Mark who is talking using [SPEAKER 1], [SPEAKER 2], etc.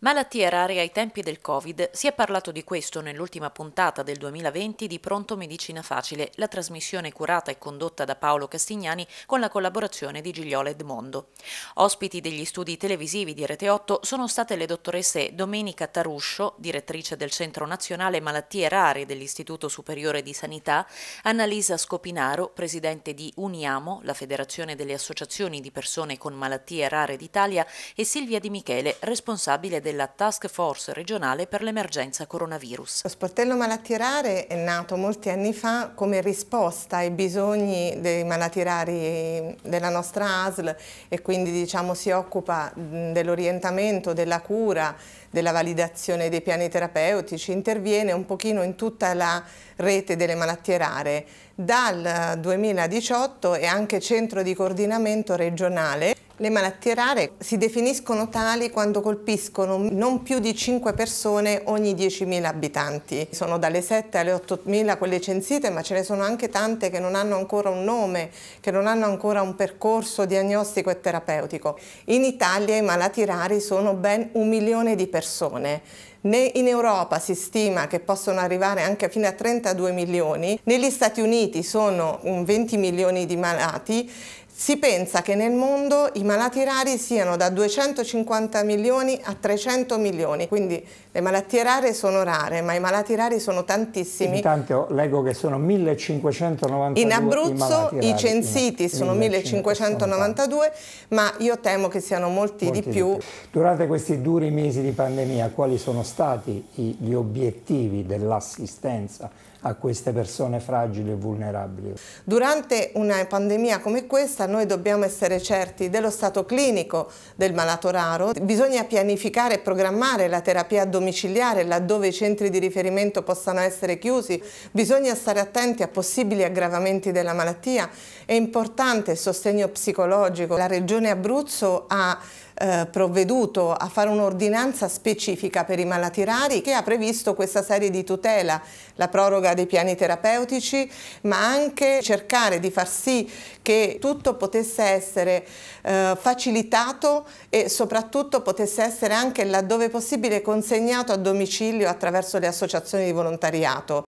[SPEAKER 1] Malattie rare ai tempi del Covid, si è parlato di questo nell'ultima puntata del 2020 di Pronto Medicina Facile, la trasmissione curata e condotta da Paolo Castignani con la collaborazione di Gigliola Edmondo. Ospiti degli studi televisivi di Rete 8 sono state le dottoresse Domenica Taruscio, direttrice del Centro Nazionale Malattie Rare dell'Istituto Superiore di Sanità, Annalisa Scopinaro, presidente di Uniamo, la Federazione delle Associazioni di Persone con Malattie Rare d'Italia, e Silvia Di Michele, responsabile del della Task Force regionale per l'emergenza coronavirus. Lo
[SPEAKER 2] sportello malattie rare è nato molti anni fa come risposta ai bisogni dei malati rari della nostra ASL e quindi diciamo, si occupa dell'orientamento, della cura, della validazione dei piani terapeutici, interviene un pochino in tutta la rete delle malattie rare. Dal 2018 è anche centro di coordinamento regionale. Le malattie rare si definiscono tali quando colpiscono non più di 5 persone ogni 10.000 abitanti. Sono dalle 7 alle 8.000 quelle censite, ma ce ne sono anche tante che non hanno ancora un nome, che non hanno ancora un percorso diagnostico e terapeutico. In Italia i malati rari sono ben un milione di persone né in Europa si stima che possono arrivare anche fino a 32 milioni, negli Stati Uniti sono 20 milioni di malati si pensa che nel mondo i malati rari siano da 250 milioni a 300 milioni, quindi le malattie rare sono rare, ma i malati rari sono tantissimi.
[SPEAKER 3] Intanto leggo che sono 1592 In Abruzzo i, i censiti in... sono 1592,
[SPEAKER 2] ma io temo che siano molti, molti di, più. di più.
[SPEAKER 3] Durante questi duri mesi di pandemia, quali sono stati gli obiettivi dell'assistenza a queste persone fragili e vulnerabili?
[SPEAKER 2] Durante una pandemia come questa noi dobbiamo essere certi dello stato clinico del malato raro, bisogna pianificare e programmare la terapia domiciliare laddove i centri di riferimento possano essere chiusi, bisogna stare attenti a possibili aggravamenti della malattia, è importante il sostegno psicologico, la Regione Abruzzo ha eh, provveduto a fare un'ordinanza specifica per i malati rari che ha previsto questa serie di tutela, la proroga dei piani terapeutici, ma anche cercare di far sì che tutto potesse essere eh, facilitato e soprattutto potesse essere anche laddove possibile consegnato a domicilio attraverso le associazioni di volontariato.